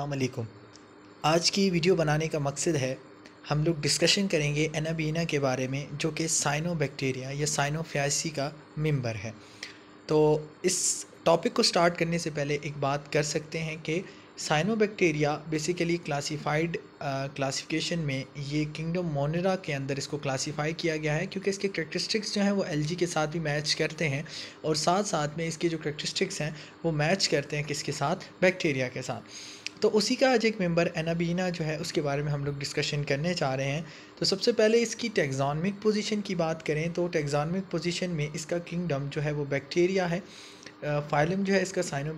अल्लाम आज की वीडियो बनाने का मकसद है हम लोग डिस्कशन करेंगे एनाबीना के बारे में जो कि साइनो बैक्टीरिया या साइनोफ्यासी का मेंबर है तो इस टॉपिक को स्टार्ट करने से पहले एक बात कर सकते हैं कि cyanobacteria basically classified classification में ये किंगडम मोनेरा के अंदर इसको क्लासिफाई किया गया है क्योंकि इसके करेक्ट्रिस्टिक्स जो हैं वो एलजी के साथ भी मैच करते हैं और साथ साथ में इसके जो करेक्ट्रिस्टिक्स हैं वो मैच करते हैं किसके साथ बैक्टीरिया के साथ तो उसी का आज एक मेंबर एनाबीना जो है उसके बारे में हम लोग डिस्कशन करने चाह रहे हैं तो सबसे पहले इसकी टेक्जॉनमिक पोजीशन की बात करें तो टेक्जॉनमिक पोजीशन में इसका किंगडम जो है वो बैक्टीरिया है फाइलम जो है इसका साइनो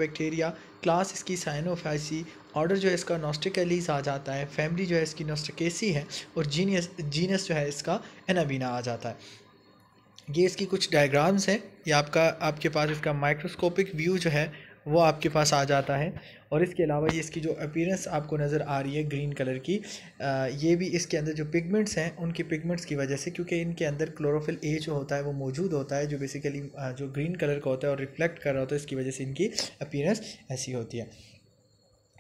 क्लास इसकी साइनोफाइसी ऑर्डर जो है इसका नोस्टिकलीस आ जाता है फैमिली जो है इसकी नोस्टिकेसी है और जीनियस जीनस जो है इसका एनाबीना आ जाता है ये इसकी कुछ डायग्राम्स हैं ये आपका आपके पास इसका माइक्रोस्कोपिक व्यू जो है वो आपके पास आ जाता है और इसके अलावा ये इसकी जो अपीरेंस आपको नज़र आ रही है ग्रीन कलर की आ, ये भी इसके अंदर जो पिगमेंट्स हैं उनके पिगमेंट्स की वजह से क्योंकि इनके अंदर क्लोरोफिल ए जो होता है वो मौजूद होता है जो बेसिकली जो ग्रीन कलर का होता है और रिफ्लेक्ट कर रहा होता है इसकी वजह से इनकी अपीरेंस ऐसी होती है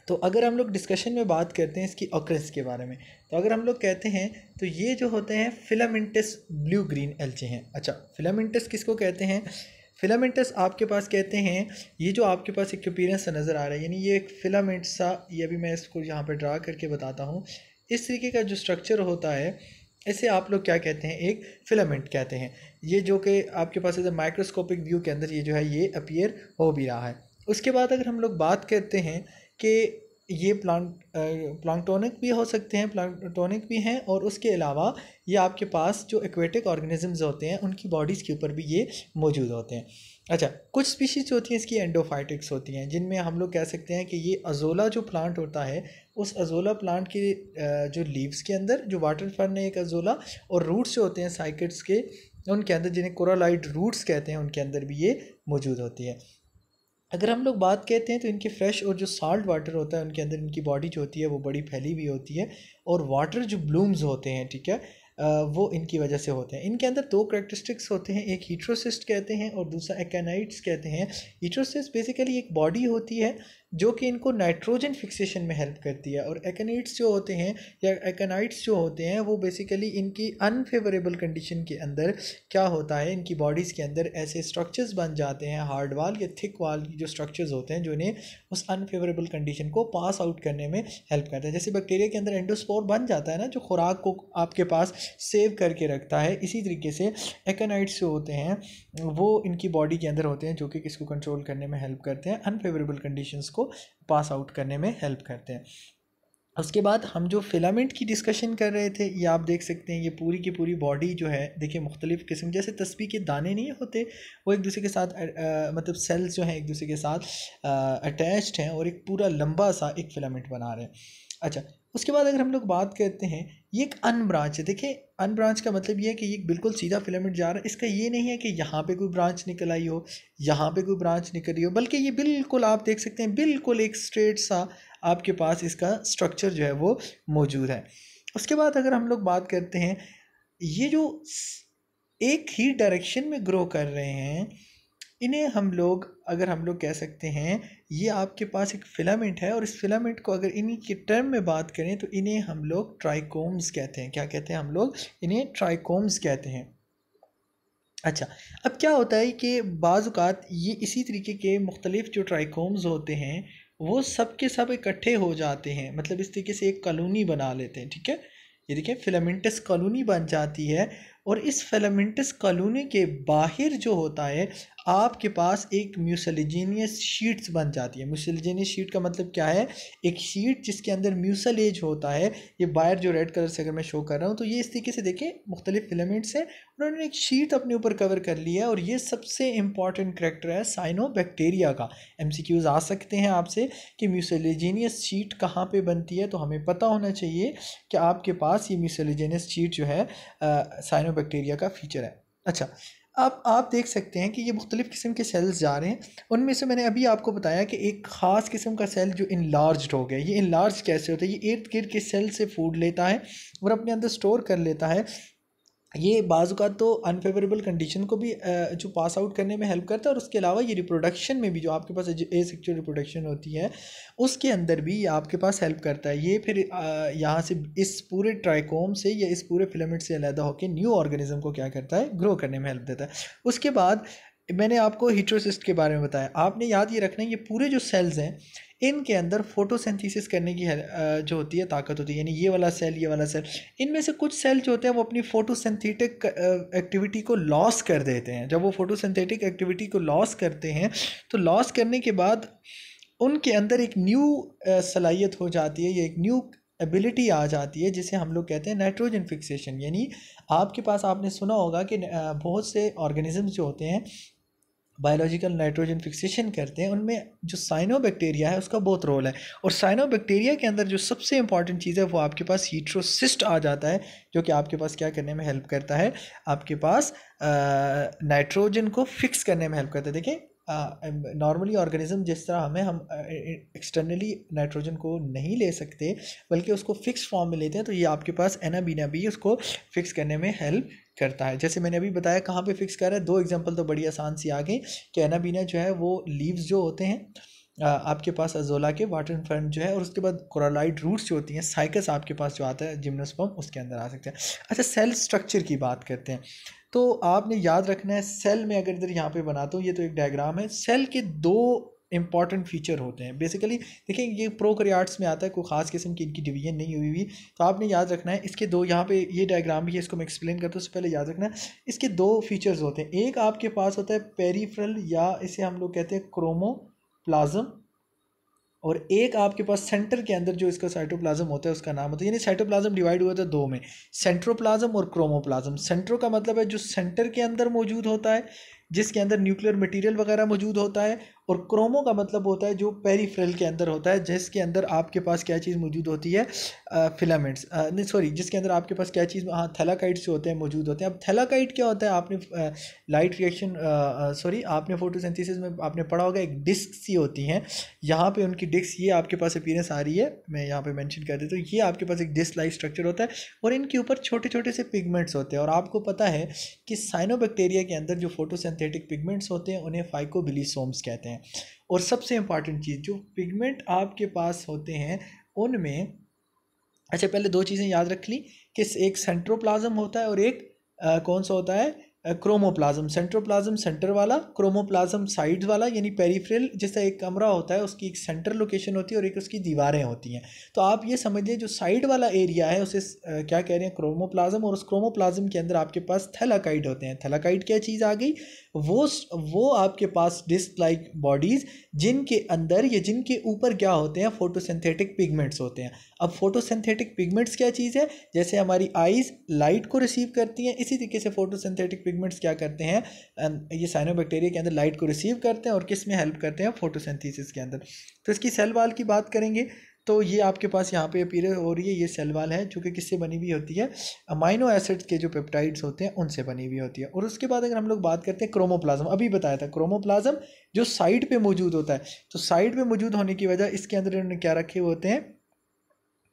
तो अगर हम लोग डिस्कशन में बात करते हैं इसकी ऑक्रेंस के बारे में तो अगर हम लोग कहते हैं तो ये जो होते हैं फिलामेंटस ब्लू ग्रीन एल्चे हैं अच्छा फिलामेंटस किसको कहते हैं फिलामेंटस आपके पास कहते हैं ये जो आपके पास एक अपीरेंस नज़र आ रहा है यानी ये एक फिलामेंट सा ये अभी मैं इसको यहाँ पर ड्रा करके बताता हूँ इस तरीके का जो स्ट्रक्चर होता है इसे आप लोग क्या कहते हैं एक फिलामेंट कहते हैं ये जो कि आपके पास एज ए माइक्रोस्कोपिक व्यू के अंदर ये जो है ये अपीयर हो भी रहा है उसके बाद अगर हम लोग बात करते हैं कि ये प्लांट प्लांटोनिक भी हो सकते हैं प्लांटोनिक भी हैं और उसके अलावा ये आपके पास जो एक्वेटिक ऑर्गेनिजम्स होते हैं उनकी बॉडीज़ के ऊपर भी ये मौजूद होते हैं अच्छा कुछ स्पीशीज़ होती हैं इसकी एंडोफाइटिक्स होती हैं जिनमें हम लोग कह सकते हैं कि ये अजोला जो प्लांट होता है उस अजोला प्लांट के जो लीव्स के अंदर जो वाटर फर्न है एक अजोला और रूट्स जो होते हैं साइकट्स के उनके अंदर जिन्हें कोरालाइड रूट्स कहते हैं उनके अंदर भी ये मौजूद होती है अगर हम लोग बात कहते हैं तो इनके फ्रेश और जो साल्ट वाटर होता है उनके अंदर इनकी बॉडी जो होती है वो बड़ी फैली हुई होती है और वाटर जो ब्लूम्स होते हैं ठीक है वो इनकी वजह से होते हैं इनके अंदर दो करेक्टरिस्टिक्स होते हैं एक हीट्रोसिस्ट कहते हैं और दूसरा एकेनाइट्स कहते हैं हीट्रोसिस्ट बेसिकली एक बॉडी होती है जो कि इनको नाइट्रोजन फिक्सेशन में हेल्प करती है और एकेनाइट्स जो होते हैं या एकनाइट्स जो होते हैं वो बेसिकली इनकी अनफेवरेबल कंडीशन के अंदर क्या होता है इनकी बॉडीज़ के अंदर ऐसे स्ट्रक्चर्स बन जाते हैं हार्ड वाल या थिक वाल की जो स्ट्रक्चर्स होते हैं जो इन्हें उस अनफेवरेबल कंडीशन को पास आउट करने में हेल्प करता है जैसे बैक्टीरिया के अंदर एंडोस्पोर बन जाता है ना जो खुराक को आपके पास सेव करके रखता है इसी तरीके से एकनाइट्स जो होते हैं वो इनकी बॉडी के अंदर होते हैं जो कि किसको कंट्रोल करने में हेल्प करते हैं अनफेवरेबल कंडीशंस को पास आउट करने में हेल्प करते हैं उसके बाद हम जो फिलामेंट की डिस्कशन कर रहे थे ये आप देख सकते हैं ये पूरी की पूरी बॉडी जो है देखिए मुख्तलिफ किस्म जैसे तस्वीर के दाने नहीं होते वो एक दूसरे के साथ आ, आ, मतलब सेल्स जो हैं एक दूसरे के साथ अटैच्ड हैं और एक पूरा लंबा सा एक फिलामेंट बना रहे हैं अच्छा उसके बाद अगर हम लोग बात करते हैं ये एक अन ब्रांच है देखिए अन ब्रांच का मतलब ये है कि ये बिल्कुल सीधा फिलामेंट जा रहा है इसका ये नहीं है कि यहाँ पे कोई ब्रांच निकल आई हो यहाँ पे कोई ब्रांच निकली हो बल्कि ये बिल्कुल आप देख सकते हैं बिल्कुल एक स्ट्रेट सा आपके पास इसका स्ट्रक्चर जो है वो मौजूद है उसके बाद अगर हम लोग बात करते हैं ये जो एक ही डायरेक्शन में ग्रो कर रहे हैं इन्हें हम लोग अगर हम लोग कह सकते हैं ये आपके पास एक फिलामेंट है और इस फिलामेंट को अगर इन्हीं के टर्म में बात करें तो इन्हें हम लोग ट्राइकोम्स कहते हैं क्या कहते हैं हम लोग इन्हें ट्राइकोम्स कहते हैं अच्छा अब क्या होता है कि बाज़ात ये इसी तरीके के मुख्तलिफ जो ट्राइकोम्स होते हैं वो सब के सब इकट्ठे हो जाते हैं मतलब इस तरीके से एक कॉलोनी बना लेते हैं ठीक है ये देखिए फिलामेंटस कॉलोनी बन जाती है और इस फिलामेंटस कॉलोनी के बाहर जो होता है आपके पास एक म्यूसलिजीनियस शीट्स बन जाती है म्यूसलिजीनियस शीट का मतलब क्या है एक शीट जिसके अंदर म्यूसलेज होता है ये बायर जो रेड कलर से अगर मैं शो कर रहा हूँ तो ये इस तरीके से देखें मुख्तलिफ फिलामेंट्स हैं उन्होंने एक शीट अपने ऊपर कवर कर लिया है और ये सबसे इंपॉर्टेंट करेक्टर है साइनो बैक्टीरिया का एम आ सकते हैं आपसे कि म्यूसलिजीनियस शीट कहाँ पर बनती है तो हमें पता होना चाहिए कि आपके पास ये म्यूसलिजीनियस शीट जो है साइनो बैक्टीरिया का फीचर है अच्छा अब आप देख सकते हैं कि ये मुख्तलिफ़ किस्म के सेल्स जा रहे हैं उनमें से मैंने अभी आपको बताया कि एक ख़ास किस्म का सेल जो इनलार्ज हो गया ये इनलार्ज कैसे होता है ये इर्द गिर्द के सेल से फूड लेता है और अपने अंदर स्टोर कर लेता है ये बाज़ात तो अनफेवरेबल कंडीशन को भी जो पास आउट करने में हेल्प करता है और उसके अलावा ये रिप्रोडक्शन में भी जो आपके पास ए सेक्चुअल रिप्रोडक्शन होती है उसके अंदर भी ये आपके पास हेल्प करता है ये फिर यहाँ से इस पूरे ट्राइकोम से या इस पूरे फिलामेंट से अलहदा होकर न्यू ऑर्गेनिज्म को क्या करता है ग्रो करने में हेल्प देता है उसके बाद मैंने आपको हीट्रोसिस्ट के बारे में बताया आपने याद ये रखना है ये पूरे जो सेल्स हैं इनके अंदर फोटोसेंथिसिस करने की जो होती है ताकत होती है यानी ये वाला सेल ये वाला सेल इनमें से कुछ सेल जो होते हैं वो अपनी फोटोसिंथेटिक एक्टिविटी को लॉस कर देते हैं जब वो फोटोसेंथेटिक एक्टिविटी को लॉस करते हैं तो लॉस करने के बाद उनके अंदर एक न्यू सलाहियत हो जाती है या एक न्यू एबिलिटी आ जाती है जिसे हम लोग कहते हैं नाइट्रोजन फिक्सेशन यानी आपके पास आपने सुना होगा कि बहुत से ऑर्गेनिजम्स जो होते हैं बायोलॉजिकल नाइट्रोजन फिक्सेशन करते हैं उनमें जो साइनो बैक्टीरिया है उसका बहुत रोल है और साइनो बैक्टीरिया के अंदर जो सबसे इंपॉर्टेंट चीज़ है वो आपके पास हीट्रोसिस्ट आ जाता है जो कि आपके पास क्या करने में हेल्प करता है आपके पास नाइट्रोजन को फिक्स करने में हेल्प करता है देखिए नॉर्मली ऑर्गेनिज्म जिस तरह हमें हम एक्सटर्नली नाइट्रोजन को नहीं ले सकते बल्कि उसको फिक्स फॉर्म में लेते हैं तो ये आपके पास एना बीना भी उसको फिक्स करने में हेल्प करता है जैसे मैंने अभी बताया कहाँ पे फिक्स करा है दो एग्जांपल तो बड़ी आसान सी आ गई कि बीना जो है वो लीव्स जो होते हैं आपके पास अजोला के वाटर फ्रंट जो है और उसके बाद कोरालाइड रूट्स जो होती हैं साइकस आपके पास जो आता है जिम्नोस्पम उसके अंदर आ सकते हैं अच्छा सेल स्ट्रक्चर की बात करते हैं तो आपने याद रखना है सेल में अगर इधर यहाँ पे बनाता हूँ ये तो एक डायग्राम है सेल के दो इंपॉर्टेंट फीचर होते हैं बेसिकली देखिए ये प्रो करियार्ट्स में आता है कोई ख़ास किस्म की इनकी डिवीजन नहीं हुई हुई तो आपने याद रखना है इसके दो यहाँ पे ये डायग्राम भी है इसको मैं एक्सप्लेन करता हूँ उससे पहले याद रखना है इसके दो फीचर्स होते हैं एक आपके पास होता है पेरीफ्रल या इसे हम लोग कहते हैं क्रोमो प्लाजम और एक आपके पास सेंटर के अंदर जो इसका साइटोप्लाज्म होता है उसका नाम होता है यानी साइटोप्लाज्म डिवाइड हुआ था दो में सेंट्रोप्लाज्म और क्रोमोप्लाज्म सेंट्रो का मतलब है जो सेंटर के अंदर मौजूद होता है जिसके अंदर न्यूक्लियर मटेरियल वगैरह मौजूद होता है और क्रोमो का मतलब होता है जो पेरीफ्रल के अंदर होता है जिसके अंदर आपके पास क्या चीज़ मौजूद होती है फिलामेंट्स नहीं सॉरी जिसके अंदर आपके पास क्या चीज़ हाँ थैलाकाइट्स जो होते हैं मौजूद होते हैं अब थैलाकाइट क्या होता है आपने आ, लाइट रिएक्शन सॉरी आपने फोटोसिंथेसिस में आपने पढ़ा होगा एक डिस्क सी होती हैं यहाँ पर उनकी डिस्क ये आपके पास अपीरेंस आ रही है मैं यहाँ पर मैंशन कर देता हूँ ये आपके पास एक डिस्क लाइक स्ट्रक्चर होता है और इनके ऊपर छोटे छोटे से पिगमेंट्स होते हैं और आपको पता है कि साइनोबैक्टेरिया के अंदर जो फोटोसेंथ सिंथेटिक पिगमेंट्स होते हैं उन्हें फाइकोबिलीसोम्स कहते हैं और सबसे इंपॉर्टेंट चीज़ जो पिगमेंट आपके पास होते हैं उनमें अच्छा पहले दो चीज़ें याद रख ली कि एक सेंट्रोप्लाज्म होता है और एक आ, कौन सा होता है क्रोमोप्लाज्म सेंट्रोप्लाज्म सेंटर वाला क्रोमोप्लाज्म साइड वाला यानी पेरीफ्रिल जैसा एक कमरा होता है उसकी एक सेंटर लोकेशन होती है और एक उसकी दीवारें होती हैं तो आप ये समझिए जो साइड वाला एरिया है उसे क्या कह रहे हैं क्रोमोप्लाज्म और उस क्रोमोप्लाज्म के अंदर आपके पास थैलाकाइड होते हैं थैलाकाइड क्या चीज़ आ गई वो वो आपके पास डिस्क लाइक बॉडीज़ जिनके अंदर या जिनके ऊपर क्या होते हैं फोटोसिंथेटिक पिगमेंट्स होते हैं अब फोटोसिंथेटिक पिगमेंट्स क्या चीज़ है जैसे हमारी आईज लाइट को रिसीव करती हैं इसी तरीके से फोटोसिंथेटिक पिगमेंट्स क्या करते हैं ये साइनोबैक्टीरिया के अंदर लाइट को रिसीव करते हैं और किस में हेल्प करते हैं फोटोसिंथेसिस के अंदर तो इसकी सेल वाल की बात करेंगे तो ये आपके पास यहाँ पे अपीयर हो रही है ये सेल वाल है जो कि किससे बनी हुई होती है अमाइनो एसिड्स के जो पेप्टाइड्स होते हैं उनसे बनी हुई होती है और उसके बाद अगर हम लोग बात करते हैं क्रोमोप्लाज्म अभी बताया था क्रोमोप्लाज्म जो साइड पे मौजूद होता है तो साइड पे मौजूद होने की वजह इसके अंदर इन्होंने क्या रखे होते हैं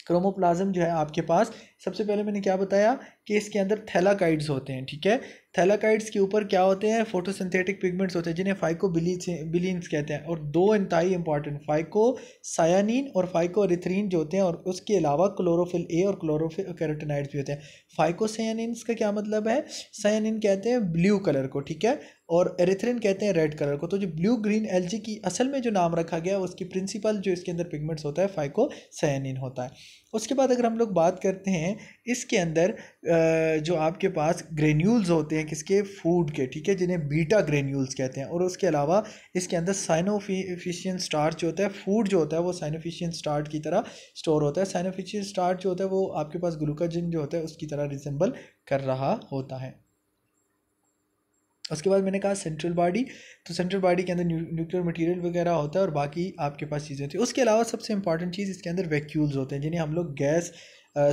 क्रोमोप्लाज्म जो है आपके पास सबसे पहले मैंने क्या बताया कि इसके अंदर थैलाकाइड्स होते हैं ठीक है थैलाकाइड्स के ऊपर क्या होते हैं फोटोसिंथेटिक पिगमेंट्स होते हैं जिन्हें फाइको बिलियंस कहते हैं और दो इंतहाई इंपॉर्टेंट फाइको सायानिन और फाइको एरिथ्रीन जो होते हैं और उसके अलावा क्लोरोफिल ए और क्लोरोफिल कैरोटिनाइड्स भी होते हैं फाइको सायानिन्स का क्या मतलब है सायानिन कहते हैं ब्लू कलर को ठीक है और एरिथ्रिन कहते हैं रेड कलर को तो जो ब्लू ग्रीन जी की असल में जो नाम रखा गया उसकी प्रिंसिपल जो इसके अंदर पिगमेंट्स होता है फाइको सायानिन होता है उसके बाद अगर हम लोग बात करते हैं इसके अंदर जो आपके पास ग्रेन्यूल्स होते हैं किसके फूड के ठीक है जिन्हें बीटा ग्रेन्यूल्स कहते हैं और उसके अलावा इसके अंदर साइनोफिशियन स्टार्च होता है फूड जो होता है वो साइनोफिशियन स्टार्च की तरह स्टोर होता है साइनोफिशियन स्टार्च जो होता है वो आपके पास ग्लूकाजिन जो होता है उसकी तरह रिजेंबल कर रहा होता है उसके बाद मैंने कहा सेंट्रल बॉडी तो सेंट्रल बॉडी के अंदर न्यूक्लियर मटेरियल वगैरह होता है और बाकी आपके पास चीज़ें होती है उसके अलावा सबसे इंपॉर्टेंट चीज़ इसके अंदर वैक्यूल्स होते हैं जिन्हें हम लोग गैस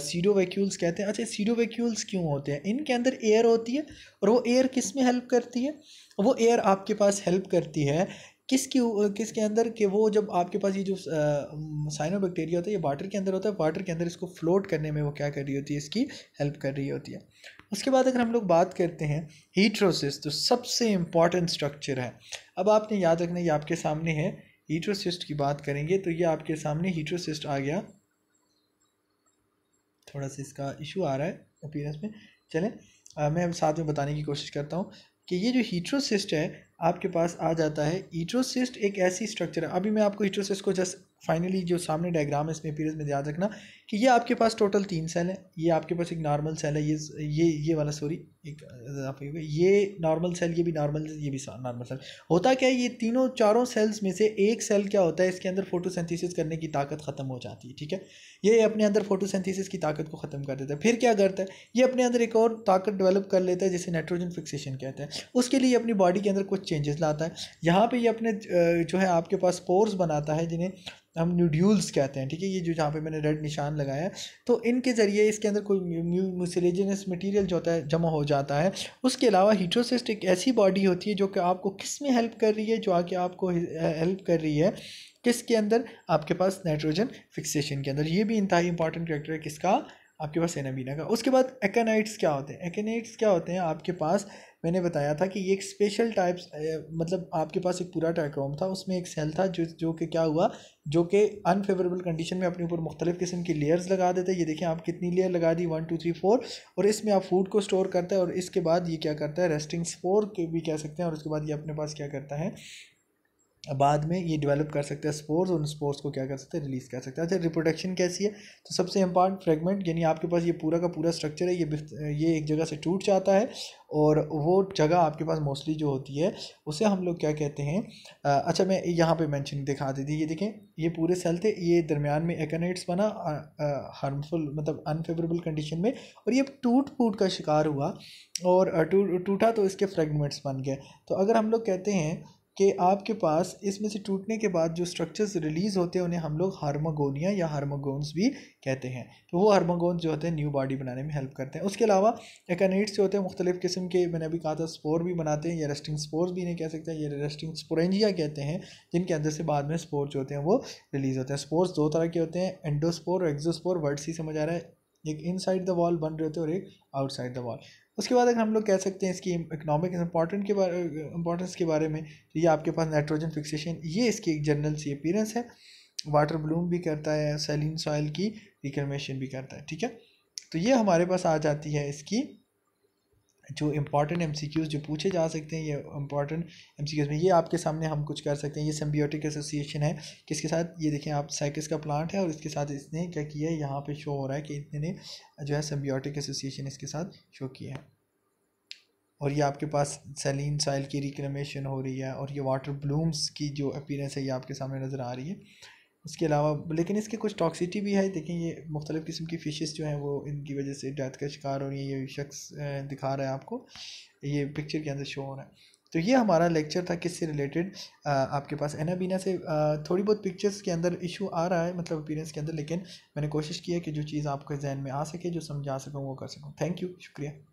सीडो वैक्यूल्स कहते हैं अच्छा सीडो वैक्यूल्स क्यों होते हैं इनके अंदर एयर होती है और वो एयर किस में हेल्प करती है वो एयर आपके पास हेल्प करती है किसकी किसके अंदर कि वो जब आपके पास ये जो साइनो बैक्टीरिया होता है ये वाटर के अंदर होता है वाटर के अंदर इसको फ्लोट करने में वो क्या कर रही होती है इसकी हेल्प कर रही होती है उसके बाद अगर हम लोग बात करते हैं हीट्रोसिस तो सबसे इम्पॉर्टेंट स्ट्रक्चर है अब आपने याद रखना ये आपके सामने है हीट्रोसिस्ट की बात करेंगे तो ये आपके सामने हीट्रोसिस्ट आ गया थोड़ा सा इसका इशू आ रहा है अपीयरेंस में चलें आ, मैं अब साथ में बताने की कोशिश करता हूँ कि ये जो हीट्रोसिस्ट है आपके पास आ जाता है ईट्रोसिस्ट एक ऐसी स्ट्रक्चर है अभी मैं आपको ईट्रोसिस्ट को जस्ट फाइनली जो सामने डायग्राम है इसमें पीरियड में याद रखना कि ये आपके पास टोटल तीन सेल है ये आपके पास एक नॉर्मल सेल है ये ये ये वाला सॉरी एक आप ये नॉर्मल सेल ये भी नॉर्मल ये भी नॉर्मल सेल होता क्या है ये तीनों चारों सेल्स में से एक सेल क्या होता है इसके अंदर फोटोसिंथेसिस करने की ताकत ख़त्म हो जाती है ठीक है ये अपने अंदर फ़ोटोसेंथिसिस की ताकत को ख़त्म कर देता है फिर क्या करता है ये अपने अंदर एक और ताकत डेवलप कर लेता है जिसे नाइट्रोजन फिक्सेशन कहते हैं उसके लिए अपनी बॉडी के अंदर कुछ चेंजेस लाता है यहाँ पे ये अपने जो है आपके पास पोर्स बनाता है जिन्हें हम न्यूड्यूल्स कहते हैं ठीक है ये जो जहाँ पे मैंने रेड निशान लगाया है तो इनके ज़रिए इसके अंदर कोई म्यूसिलेजिनस मटीरियल जो होता है जमा हो जाता है उसके अलावा हीट्रोसिस्ट एक ऐसी बॉडी होती है जो कि आपको किस में हेल्प कर रही है जो आके आपको हेल्प कर रही है किसके अंदर आपके पास नाइट्रोजन फिक्सेशन के अंदर ये भी इंतहा इंपॉर्टेंट करेक्टर है किसका आपके पास एनाबीना का उसके बाद एकेनाइट्स क्या होते हैं एकेनाइट्स क्या होते हैं आपके पास मैंने बताया था कि ये एक स्पेशल टाइप्स मतलब आपके पास एक पूरा टाइक्रोम था उसमें एक सेल था जो जो कि क्या हुआ जो कि अनफेवरेबल कंडीशन में अपने ऊपर मुख्तलिफ किस्म की लेयर्स लगा देते ये देखें आप कितनी लेयर लगा दी वन टू थ्री फोर और इसमें आप फूड को स्टोर करते हैं और इसके बाद ये क्या करता है रेस्टिंग स्पोर के भी कह सकते हैं और उसके बाद ये अपने पास क्या करता है बाद में ये डेवलप कर सकते हैं स्पोर्स उन स्पोर्स को क्या कर सकते हैं रिलीज़ कर सकते हैं अच्छा रिप्रोडक्शन कैसी है तो सबसे इम्पॉर्टेंट फ्रेगमेंट यानी आपके पास ये पूरा का पूरा स्ट्रक्चर है ये ये एक जगह से टूट जाता है और वो जगह आपके पास मोस्टली जो होती है उसे हम लोग क्या कहते हैं अच्छा मैं यहाँ पर मैंशन दिखा देती ये देखें ये पूरे सेल थे ये दरमियान में एकनेट्स बना हार्मफुल मतलब अनफेवरेबल कंडीशन में और ये टूट फूट का शिकार हुआ और टूटा तो इसके फ्रेगमेंट्स बन गए तो अगर हम लोग कहते हैं कि आपके पास इसमें से टूटने के बाद जो स्ट्रक्चर्स रिलीज़ होते हैं उन्हें हम लोग हारमोगोनिया या हार्मागोन्स भी कहते हैं तो वो हार्मागोन्स जो होते हैं न्यू बॉडी बनाने में हेल्प करते हैं उसके अलावा एकनेट्स जो होते हैं मुख्तलिफ़ किस्म के मैंने अभी कहा था स्पोर भी बनाते हैं या रेस्टिंग स्पोर्स भी नहीं कह सकते ये रेस्टिंग स्पोरेंजिया कहते हैं जिनके अंदर से बाद में स्पोर जो होते हैं वो रिलीज़ होते हैं स्पोर्स दो तरह के होते हैं एंडोस्पोर और एग्जोस्पोर वर्ड सी समझ आ रहा है एक इनसाइड द वॉल बन रहे होते हैं और एक आउटसाइड द वॉल उसके बाद अगर हम लोग कह सकते हैं इसकी इकोनॉमिक इंपॉर्टेंट के बारे इंपॉर्टेंस के बारे में तो ये आपके पास नाइट्रोजन फिक्सेशन ये इसकी एक जनरल सी अपीरेंस है वाटर ब्लूम भी करता है सेलिन सॉइल की रिकर्मेशन भी करता है ठीक है तो ये हमारे पास आ जाती है इसकी जो इम्पॉर्टेंट एम जो पूछे जा सकते हैं ये इम्पॉर्टेंट एम में ये आपके सामने हम कुछ कर सकते हैं ये सिम्बियोटिक एसोसिएशन है किसके साथ ये देखें आप साइकिस का प्लांट है और इसके साथ इसने क्या किया है यहाँ पर शो हो रहा है कि इतने जो है सिम्बियोटिक एसोसिएशन इसके साथ शो किया है और ये आपके पास सेलिन साइल की रिक्लेमेशन हो रही है और ये वाटर ब्लूम्स की जो अपीरेंस है ये आपके सामने नज़र आ रही है उसके अलावा लेकिन इसके कुछ टॉक्सिटी भी है देखें ये मुख्तलिफ़ किस्म की फ़िशेज़ जो हैं वो इनकी वजह से डेथ का शिकार हो रही है ये शख्स दिखा रहा है आपको ये पिक्चर के अंदर शो हो रहा है तो ये हमारा लेक्चर था किससे रिलेटेड आपके पास एना बीना से आ, थोड़ी बहुत पिक्चर्स के अंदर इशू आ रहा है मतलब अपीरेंस के अंदर लेकिन मैंने कोशिश की है कि जो चीज़ आपके जहन में आ सके जो समझा सकूँ वो कर सकूँ थैंक यू शुक्रिया